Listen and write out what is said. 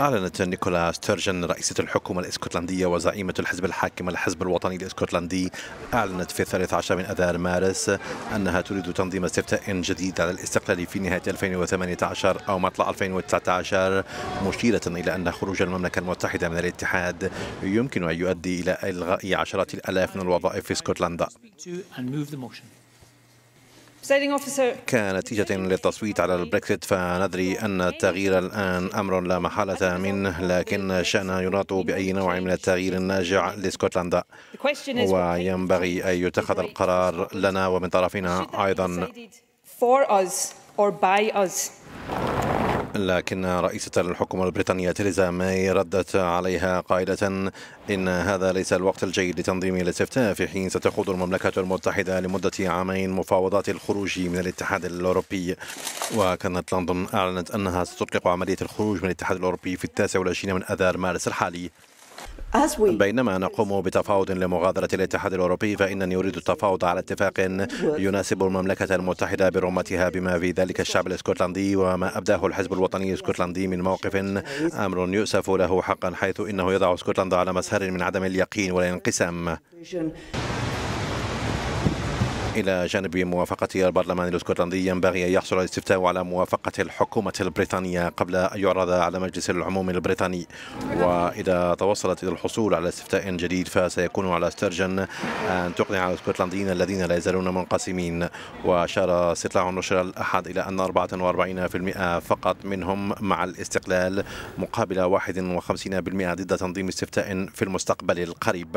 أعلنت نيكولا ستيرجن رئيسة الحكومة الإسكتلندية وزعيمة الحزب الحاكم الحزب الوطني الإسكتلندي أعلنت في 13 من أذار مارس أنها تريد تنظيم استفتاء جديد على الاستقلال في نهاية 2018 أو مطلع 2019 مشيرة إلى أن خروج المملكة المتحدة من الاتحاد يمكن أن يؤدي إلى إلغاء عشرات الآلاف من الوظائف في اسكتلندا. كنتيجة للتصويت على البريكسيت فندري أن التغيير الآن أمر لا محالة منه لكن شأن يناط بأي نوع من التغيير الناجع لاسكتلندا وينبغي أن يتخذ القرار لنا ومن طرفنا أيضا لكن رئيسة الحكومة البريطانية تيريزا ماي ردت عليها قائلة إن هذا ليس الوقت الجيد لتنظيم الاستفتاء في حين ستخوض المملكة المتحدة لمدة عامين مفاوضات الخروج من الاتحاد الأوروبي وكانت لندن أعلنت أنها ستطلق عملية الخروج من الاتحاد الأوروبي في التاسع والعشرين من أذار مارس الحالي بينما نقوم بتفاوض لمغادرة الاتحاد الأوروبي فإنني أريد التفاوض على اتفاق يناسب المملكة المتحدة برمتها بما في ذلك الشعب الاسكتلندي وما أبداه الحزب الوطني الاسكتلندي من موقف أمر يؤسف له حقا حيث إنه يضع اسكتلندا على مسار من عدم اليقين والانقسام إلى جانب موافقة البرلمان الاسكتلندي ينبغي أن يحصل الاستفتاء على موافقة الحكومة البريطانية قبل أن يعرض على مجلس العموم البريطاني وإذا توصلت إلى الحصول على استفتاء جديد فسيكون على استرجن أن تقنع الاسكتلنديين الذين لا يزالون منقسمين وأشار استطلاع نشر الأحد إلى أن 44% فقط منهم مع الاستقلال مقابل 51% ضد تنظيم استفتاء في المستقبل القريب